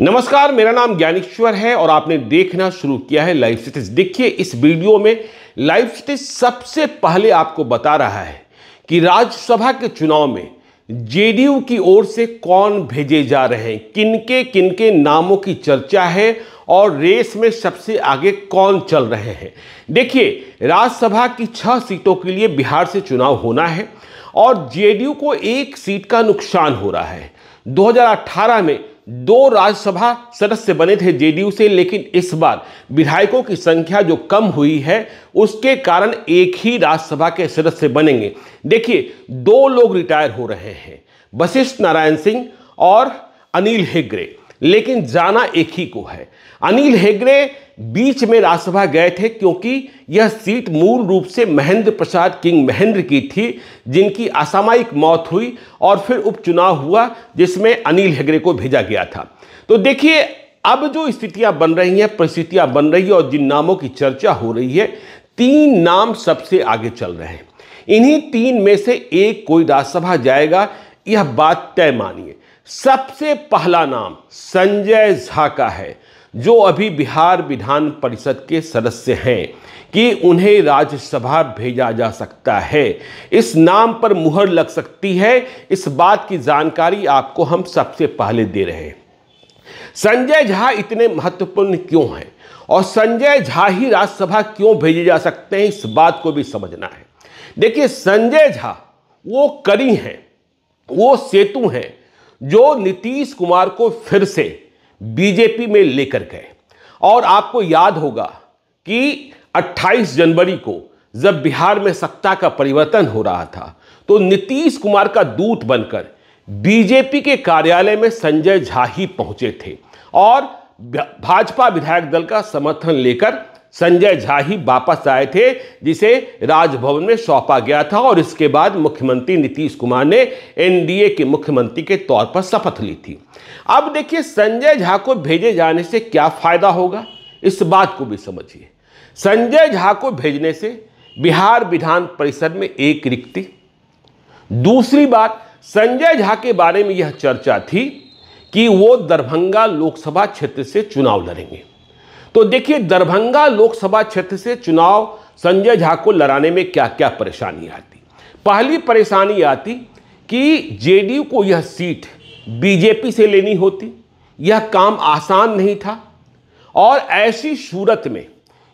नमस्कार मेरा नाम ज्ञानेश्वर है और आपने देखना शुरू किया है लाइव स्टेटस देखिए इस वीडियो में लाइव स्टेटस सबसे पहले आपको बता रहा है कि राज्यसभा के चुनाव में जेडीयू की ओर से कौन भेजे जा रहे हैं किनके किनके नामों की चर्चा है और रेस में सबसे आगे कौन चल रहे हैं देखिए राज्यसभा की छह सीटों के लिए बिहार से चुनाव होना है और जेडीयू को एक सीट का नुकसान हो रहा है 2018 में दो राज्यसभा सदस्य बने थे जेडीयू से लेकिन इस बार विधायकों की संख्या जो कम हुई है उसके कारण एक ही राज्यसभा के सदस्य बनेंगे देखिए दो लोग रिटायर हो रहे हैं वशिष्ठ नारायण सिंह और अनिल हेगड़े लेकिन जाना एक ही को है अनिल हेगड़े बीच में राज्यसभा गए थे क्योंकि यह सीट मूल रूप से महेंद्र प्रसाद किंग महेंद्र की थी जिनकी असामायिक मौत हुई और फिर उपचुनाव हुआ जिसमें अनिल हेगड़े को भेजा गया था तो देखिए अब जो स्थितियां बन रही हैं परिस्थितियां बन रही है और जिन नामों की चर्चा हो रही है तीन नाम सबसे आगे चल रहे हैं इन्हीं तीन में से एक कोई राज्यसभा जाएगा यह बात तय मानिए सबसे पहला नाम संजय झा का है जो अभी बिहार विधान परिषद के सदस्य हैं कि उन्हें राज्यसभा भेजा जा सकता है इस नाम पर मुहर लग सकती है इस बात की जानकारी आपको हम सबसे पहले दे रहे हैं संजय झा इतने महत्वपूर्ण क्यों हैं और संजय झा ही राज्यसभा क्यों भेजे जा सकते हैं इस बात को भी समझना है देखिए संजय झा वो करी हैं वो सेतु हैं जो नीतीश कुमार को फिर से बीजेपी में लेकर गए और आपको याद होगा कि 28 जनवरी को जब बिहार में सत्ता का परिवर्तन हो रहा था तो नीतीश कुमार का दूत बनकर बीजेपी के कार्यालय में संजय झा ही पहुंचे थे और भाजपा विधायक दल का समर्थन लेकर संजय झा ही वापस आए थे जिसे राजभवन में सौंपा गया था और इसके बाद मुख्यमंत्री नीतीश कुमार ने एनडीए के मुख्यमंत्री के तौर पर शपथ ली थी अब देखिए संजय झा को भेजे जाने से क्या फायदा होगा इस बात को भी समझिए संजय झा को भेजने से बिहार विधान परिषद में एक रिक्ति दूसरी बात संजय झा के बारे में यह चर्चा थी कि वो दरभंगा लोकसभा क्षेत्र से चुनाव लड़ेंगे तो देखिए दरभंगा लोकसभा क्षेत्र से चुनाव संजय झा को लड़ाने में क्या क्या परेशानी आती पहली परेशानी आती कि जेडीयू को यह सीट बीजेपी से लेनी होती यह काम आसान नहीं था और ऐसी सूरत में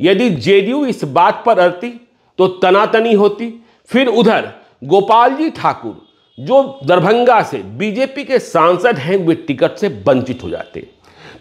यदि जेडीयू इस बात पर अड़ती तो तनातनी होती फिर उधर गोपाल जी ठाकुर जो दरभंगा से बीजेपी के सांसद हैं वे टिकट से वंचित हो जाते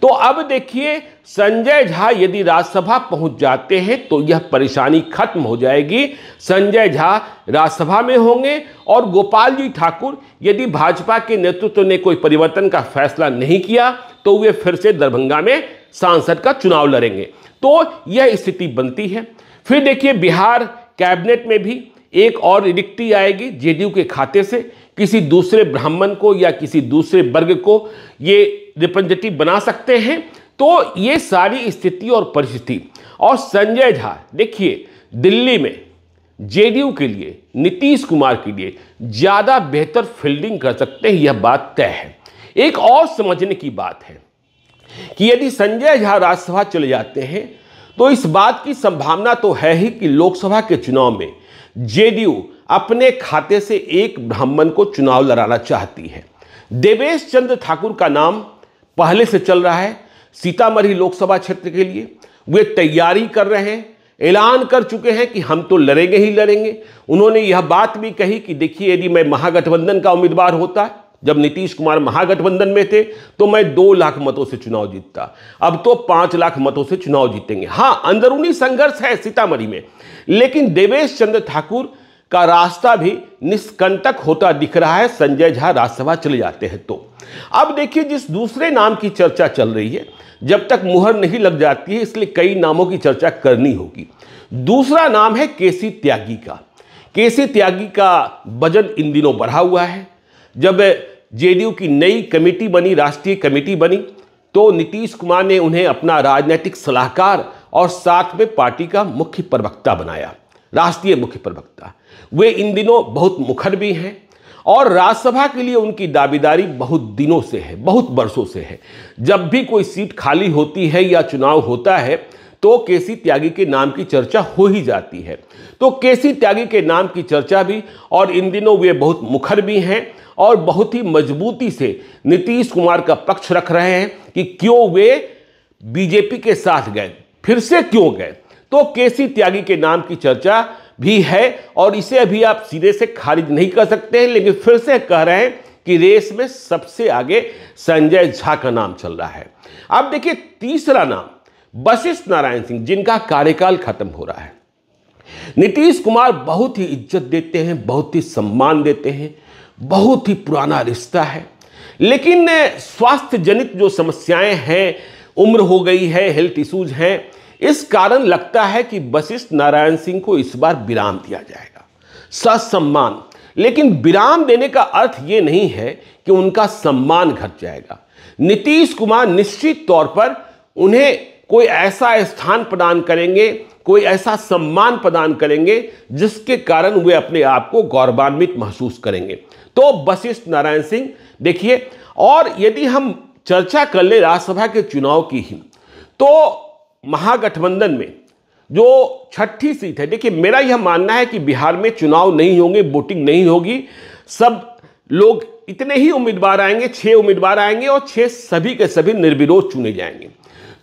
तो अब देखिए संजय झा यदि राज्यसभा पहुंच जाते हैं तो यह परेशानी खत्म हो जाएगी संजय झा राज्यसभा में होंगे और गोपाल जी ठाकुर यदि भाजपा के नेतृत्व ने कोई परिवर्तन का फैसला नहीं किया तो वे फिर से दरभंगा में सांसद का चुनाव लड़ेंगे तो यह स्थिति बनती है फिर देखिए बिहार कैबिनेट में भी एक और रिक्ति आएगी जेडीयू के खाते से किसी दूसरे ब्राह्मण को या किसी दूसरे वर्ग को ये रिप्रेजेंटेटिव बना सकते हैं तो ये सारी स्थिति और परिस्थिति और संजय झा देखिए दिल्ली में जेडीयू के लिए नीतीश कुमार के लिए ज़्यादा बेहतर फील्डिंग कर सकते हैं यह बात तय है एक और समझने की बात है कि यदि संजय झा राज्यसभा चले जाते हैं तो इस बात की संभावना तो है ही कि लोकसभा के चुनाव में जेडीयू अपने खाते से एक ब्राह्मण को चुनाव लड़ाना चाहती है देवेश चंद्र ठाकुर का नाम पहले से चल रहा है सीतामढ़ी लोकसभा क्षेत्र के लिए वे तैयारी कर रहे हैं ऐलान कर चुके हैं कि हम तो लड़ेंगे ही लड़ेंगे उन्होंने यह बात भी कही कि देखिए यदि मैं महागठबंधन का उम्मीदवार होता जब नीतीश कुमार महागठबंधन में थे तो मैं दो लाख मतों से चुनाव जीतता अब तो पांच लाख मतों से चुनाव जीतेंगे हाँ अंदरूनी संघर्ष है सीतामढ़ी में लेकिन देवेश चंद्र ठाकुर का रास्ता भी निष्कंटक होता दिख रहा है संजय झा राज्यसभा चले जाते हैं तो अब देखिए जिस दूसरे नाम की चर्चा चल रही है जब तक मुहर नहीं लग जाती है इसलिए कई नामों की चर्चा करनी होगी दूसरा नाम है केसी त्यागी का केसी त्यागी का वजन इन दिनों बढ़ा हुआ है जब जेडीयू की नई कमेटी बनी राष्ट्रीय कमेटी बनी तो नीतीश कुमार ने उन्हें अपना राजनीतिक सलाहकार और साथ में पार्टी का मुख्य प्रवक्ता बनाया राष्ट्रीय मुख्य प्रवक्ता वे इन दिनों बहुत मुखर भी हैं और राज्यसभा के लिए उनकी दावेदारी बहुत दिनों से है बहुत वर्षों से है जब भी कोई सीट खाली होती है या चुनाव होता है तो केसी त्यागी के नाम की चर्चा हो ही जाती है तो केसी त्यागी के नाम की चर्चा भी और इन दिनों वे बहुत मुखर भी हैं और बहुत ही मजबूती से नीतीश कुमार का पक्ष रख रहे हैं कि क्यों वे बीजेपी के साथ गए फिर से क्यों गए तो केसी त्यागी के नाम की चर्चा भी है और इसे अभी आप सीधे से खारिज नहीं कर सकते हैं लेकिन फिर से कह रहे हैं कि रेस में सबसे आगे संजय झा का नाम चल रहा है अब देखिए तीसरा नाम वशिष्ठ नारायण सिंह जिनका कार्यकाल खत्म हो रहा है नीतीश कुमार बहुत ही इज्जत देते हैं बहुत ही सम्मान देते हैं बहुत ही पुराना रिश्ता है लेकिन स्वास्थ्य जनित जो समस्याएं हैं उम्र हो गई है हेल्थ इशूज हैं इस कारण लगता है कि वशिष्ठ नारायण सिंह को इस बार विराम दिया जाएगा ससम्मान लेकिन विराम देने का अर्थ यह नहीं है कि उनका सम्मान घट जाएगा नीतीश कुमार निश्चित तौर पर उन्हें कोई ऐसा स्थान प्रदान करेंगे कोई ऐसा सम्मान प्रदान करेंगे जिसके कारण वे अपने आप को गौरवान्वित महसूस करेंगे तो वशिष्ठ नारायण सिंह देखिए और यदि हम चर्चा कर ले राज्यसभा के चुनाव की ही तो महागठबंधन में जो छठी सीट है देखिए मेरा यह मानना है कि बिहार में चुनाव नहीं होंगे वोटिंग नहीं होगी सब लोग इतने ही उम्मीदवार आएंगे छह उम्मीदवार आएंगे और छह सभी के सभी निर्विरोध चुने जाएंगे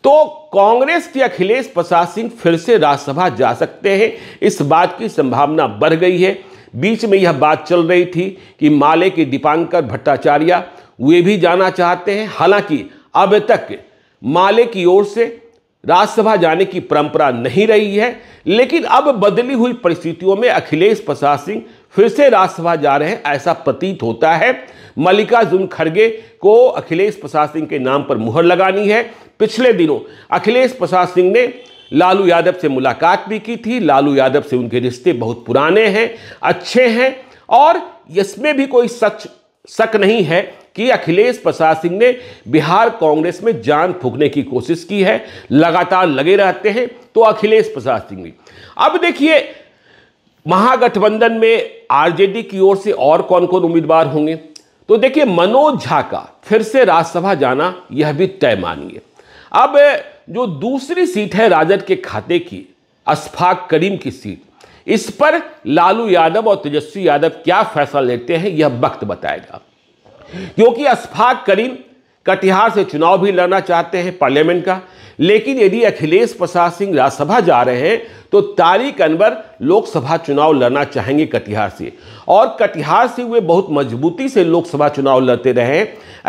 तो कांग्रेस के अखिलेश प्रसाद सिंह फिर से राज्यसभा जा सकते हैं इस बात की संभावना बढ़ गई है बीच में यह बात चल रही थी कि माले के दीपांकर भट्टाचार्य वे भी जाना चाहते हैं हालांकि अब तक माले की ओर से राज्यसभा जाने की परंपरा नहीं रही है लेकिन अब बदली हुई परिस्थितियों में अखिलेश प्रसाद सिंह फिर से राज्यसभा जा रहे हैं ऐसा प्रतीत होता है मल्लिकार्जुन खड़गे को अखिलेश प्रसाद सिंह के नाम पर मुहर लगानी है पिछले दिनों अखिलेश प्रसाद सिंह ने लालू यादव से मुलाकात भी की थी लालू यादव से उनके रिश्ते बहुत पुराने हैं अच्छे हैं और इसमें भी कोई सच शक नहीं है कि अखिलेश प्रसाद सिंह ने बिहार कांग्रेस में जान फूकने की कोशिश की है लगातार लगे रहते हैं तो अखिलेश प्रसाद सिंह भी अब देखिए महागठबंधन में आरजेडी की ओर से और कौन कौन उम्मीदवार होंगे तो देखिए मनोज झा का फिर से राज्यसभा जाना यह भी तय मानिए अब जो दूसरी सीट है राजद के खाते की अशफाक करीम की सीट इस पर लालू यादव और तेजस्वी यादव क्या फैसला लेते हैं यह वक्त बताएगा क्योंकि अस्फाक करीम कटिहार से चुनाव भी लड़ना चाहते हैं पार्लियामेंट का लेकिन यदि अखिलेश प्रसाद सिंह राज्यसभा जा रहे हैं तो तारिक अनवर लोकसभा चुनाव लड़ना चाहेंगे कटिहार से और कटिहार से वे बहुत मजबूती से लोकसभा चुनाव लड़ते रहे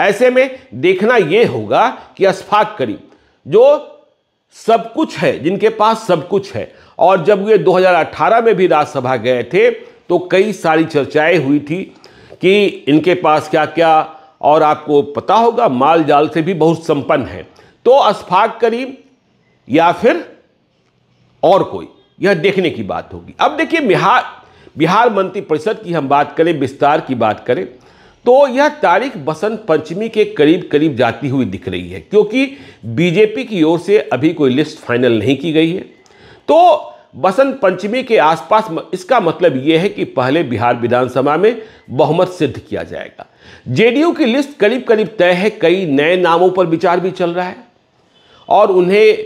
ऐसे में देखना ये होगा कि अस्फाक करीम जो सब कुछ है जिनके पास सब कुछ है और जब वे 2018 में भी राज्यसभा गए थे तो कई सारी चर्चाएं हुई थी कि इनके पास क्या क्या और आपको पता होगा माल जाल से भी बहुत संपन्न है तो अस्फाक करीम या फिर और कोई यह देखने की बात होगी अब देखिए बिहार बिहार मंत्रिपरिषद की हम बात करें विस्तार की बात करें तो यह तारीख बसंत पंचमी के करीब करीब जाती हुई दिख रही है क्योंकि बीजेपी की ओर से अभी कोई लिस्ट फाइनल नहीं की गई है तो बसंत पंचमी के आसपास इसका मतलब यह है कि पहले बिहार विधानसभा में बहुमत सिद्ध किया जाएगा जेडीयू की लिस्ट करीब करीब तय है कई नए नामों पर विचार भी चल रहा है और उन्हें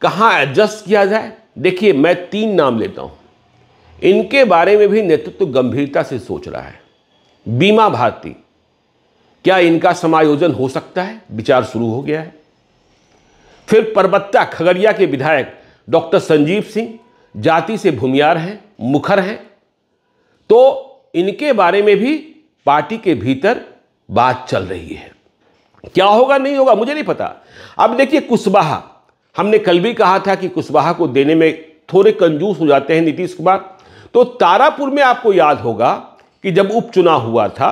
कहां एडजस्ट किया जाए देखिए मैं तीन नाम लेता हूं इनके बारे में भी नेतृत्व गंभीरता से सोच रहा है बीमा भारती क्या इनका समायोजन हो सकता है विचार शुरू हो गया है फिर परबत्ता खगड़िया के विधायक डॉक्टर संजीव सिंह जाति से भूमियार हैं मुखर हैं तो इनके बारे में भी पार्टी के भीतर बात चल रही है क्या होगा नहीं होगा मुझे नहीं पता अब देखिए कुशवाहा हमने कल भी कहा था कि कुशवाहा को देने में थोड़े कंजूस हो जाते हैं नीतीश कुमार तो तारापुर में आपको याद होगा कि जब उपचुनाव हुआ था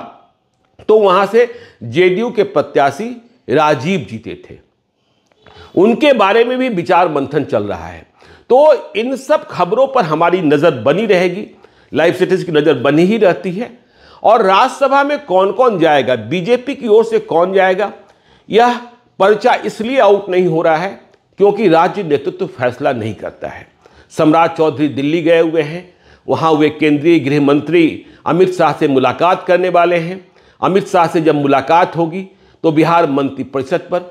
तो वहां से जेडीयू के प्रत्याशी राजीव जीते थे उनके बारे में भी विचार मंथन चल रहा है तो इन सब खबरों पर हमारी नज़र बनी रहेगी लाइव स्टेटस की नज़र बनी ही रहती है और राज्यसभा में कौन कौन जाएगा बीजेपी की ओर से कौन जाएगा यह पर्चा इसलिए आउट नहीं हो रहा है क्योंकि राज्य नेतृत्व फैसला नहीं करता है सम्राट चौधरी दिल्ली गए हुए हैं वहाँ वे केंद्रीय गृह मंत्री अमित शाह से मुलाकात करने वाले हैं अमित शाह से जब मुलाकात होगी तो बिहार मंत्रिपरिषद पर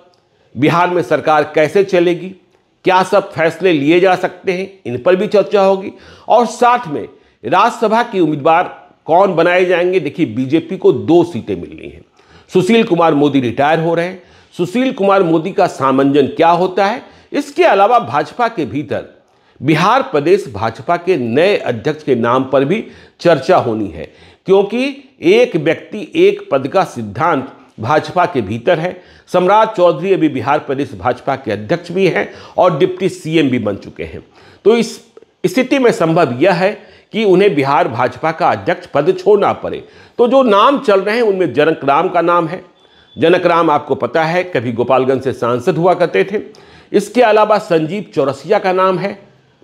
बिहार में सरकार कैसे चलेगी क्या सब फैसले लिए जा सकते हैं इन पर भी चर्चा होगी और साथ में राज्यसभा के उम्मीदवार कौन बनाए जाएंगे देखिए बीजेपी को दो सीटें मिलनी हैं सुशील कुमार मोदी रिटायर हो रहे हैं सुशील कुमार मोदी का सामंजन क्या होता है इसके अलावा भाजपा के भीतर बिहार प्रदेश भाजपा के नए अध्यक्ष के नाम पर भी चर्चा होनी है क्योंकि एक व्यक्ति एक पद का सिद्धांत भाजपा के भीतर है सम्राट चौधरी अभी बिहार प्रदेश भाजपा के अध्यक्ष भी हैं और डिप्टी सीएम भी बन चुके हैं तो इस स्थिति में संभव यह है कि उन्हें बिहार भाजपा का अध्यक्ष पद छोड़ना पड़े तो जो नाम चल रहे हैं उनमें जनक राम का नाम है जनक राम आपको पता है कभी गोपालगंज से सांसद हुआ करते थे इसके अलावा संजीव चौरसिया का नाम है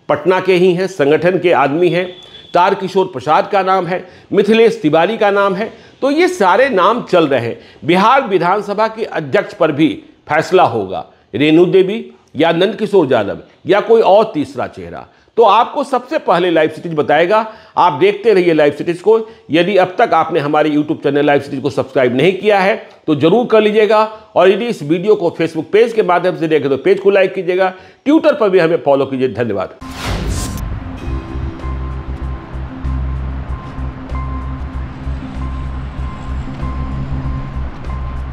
पटना के ही हैं संगठन के आदमी हैं तारकिशोर प्रसाद का नाम है मिथिलेश तिवारी का नाम है तो ये सारे नाम चल रहे हैं बिहार विधानसभा के अध्यक्ष पर भी फैसला होगा रेणु देवी या नंद किशोर यादव या कोई और तीसरा चेहरा तो आपको सबसे पहले लाइव सिटीज बताएगा आप देखते रहिए लाइव सिटीज को यदि अब तक आपने हमारे यूट्यूब चैनल लाइव सिटीज को सब्सक्राइब नहीं किया है तो जरूर कर लीजिएगा और यदि इस वीडियो को फेसबुक पेज के माध्यम से देखें तो पेज को लाइक कीजिएगा ट्विटर पर भी हमें फॉलो कीजिए धन्यवाद